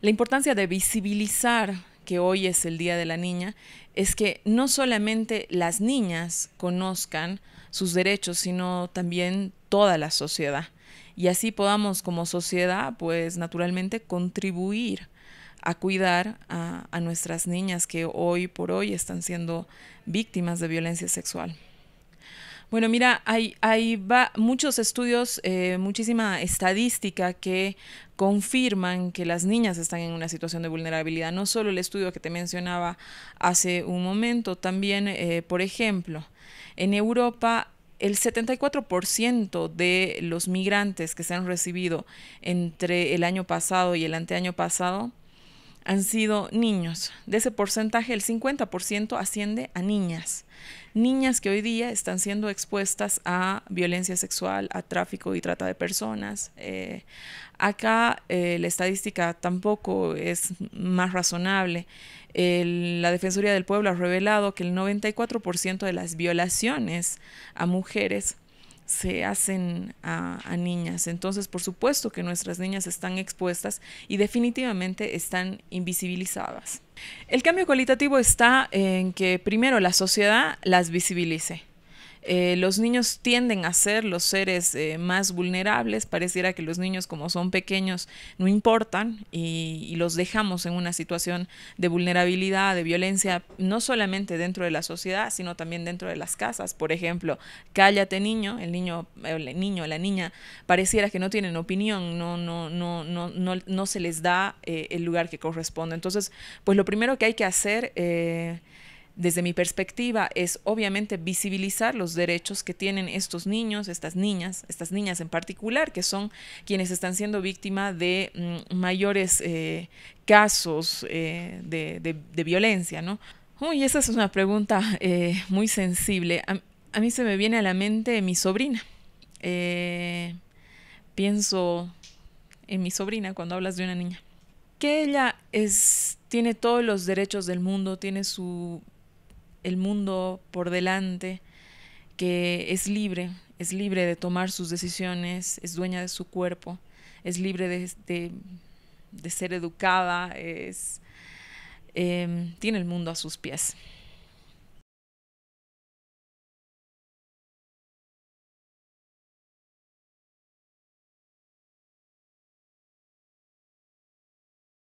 La importancia de visibilizar que hoy es el Día de la Niña es que no solamente las niñas conozcan sus derechos, sino también toda la sociedad. Y así podamos como sociedad, pues naturalmente contribuir a cuidar a, a nuestras niñas que hoy por hoy están siendo víctimas de violencia sexual. Bueno, mira, hay, hay va, muchos estudios, eh, muchísima estadística que confirman que las niñas están en una situación de vulnerabilidad. No solo el estudio que te mencionaba hace un momento, también, eh, por ejemplo, en Europa el 74% de los migrantes que se han recibido entre el año pasado y el anteaño pasado han sido niños. De ese porcentaje, el 50% asciende a niñas. Niñas que hoy día están siendo expuestas a violencia sexual, a tráfico y trata de personas. Eh, acá eh, la estadística tampoco es más razonable. la Defensoría del Pueblo ha revelado que el 94% de las violaciones a mujeres se hacen a, niñas. Entonces, por supuesto que nuestras niñas están expuestas y definitivamente están invisibilizadas. El cambio cualitativo está en que primero la sociedad las visibilice. Eh, los niños tienden a ser los seres eh, más vulnerables, pareciera que los niños como son pequeños no importan y, los dejamos en una situación de vulnerabilidad, de violencia, no solamente dentro de la sociedad, sino también dentro de las casas. Por ejemplo, cállate niño, el niño, el niño, la niña, pareciera que no tienen opinión, no, no, no, no, no, se les da eh, el lugar que corresponde. Entonces, pues lo primero que hay que hacer desde mi perspectiva, es obviamente visibilizar los derechos que tienen estos niños, estas niñas, estas niñas en particular, que son quienes están siendo víctimas de mm, mayores eh, casos eh, de, violencia, ¿no? Uy, esa es una pregunta eh, muy sensible. A, mí se me viene a la mente mi sobrina. pienso en mi sobrina cuando hablas de una niña. Que ella es, tiene todos los derechos del mundo, tiene su el mundo por delante, que es libre, es libre de tomar sus decisiones, es dueña de su cuerpo, es libre de, ser educada, es, em, tiene el mundo a sus pies.